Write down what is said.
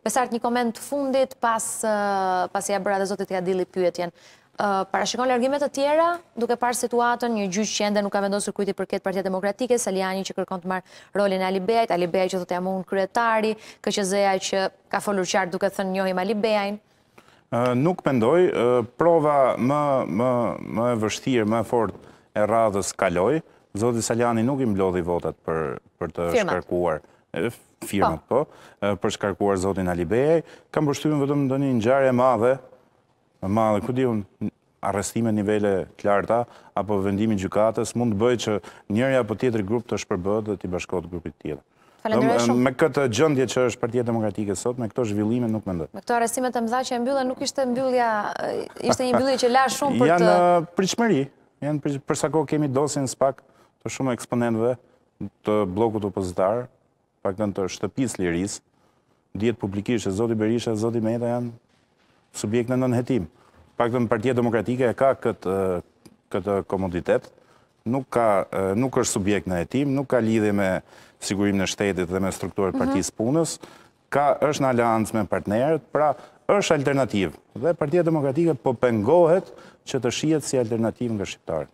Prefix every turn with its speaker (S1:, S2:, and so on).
S1: Pesart një komend të fundit, pas e abra dhe zotit e adili pyetjen. Parashikon lërgimet të tjera, duke parë situatën, një gjyqë që ende nuk ka vendosur kujti për ketë partijet demokratike, Saliani që kërkon të marë rolin e Alibejt, Alibejt që thot e amun kryetari, këqëzeja që ka folur qartë duke thënë njohim Alibejt.
S2: Nuk pëndoj, prova më e vështirë, më e fort e radhës kaloj, zotit Saliani nuk i mblodhi votat për të shkarkuar firmat po, për shkarkuar zotin Alibej, kam bështymin vëtëm ndë një e madhe, madhe, ku di unë, arrestime nivele klarta, apo vendimin gjukatës, mund të bëjt që njërja apo tjetër grup të shpërbët dhe t'i bashkot grupit tjetër. Me këtë gjëndje që është partijet demokratike sot, me këto zhvillime nuk me ndërë. Me
S1: këto arrestime të mëdha që e mbyllë, nuk ishte mbyllja, ishte një mbyllje që la shumë për të...
S2: Janë pritëshmëri, janë përsa ko kemi dosin s'pak të shumë eksponentve të blokut opozitarë, pak të në të shtëpis liris, djetë publikisht e Zoti Berisha, Zoti Meta janë subjekt në nënhetim. Pak të në partijet demokratike e ka këtë eh, komoditet, eh, nuk është subjekt në hetim, nuk ka lidhe me sigurim në shtetit dhe me strukturët mhm. partijës punës, ka është në aliancë me partnerët, pra është alternativë. Dhe partijet demokratike po pëngohet që të shijet si alternativë nga shqiptarë.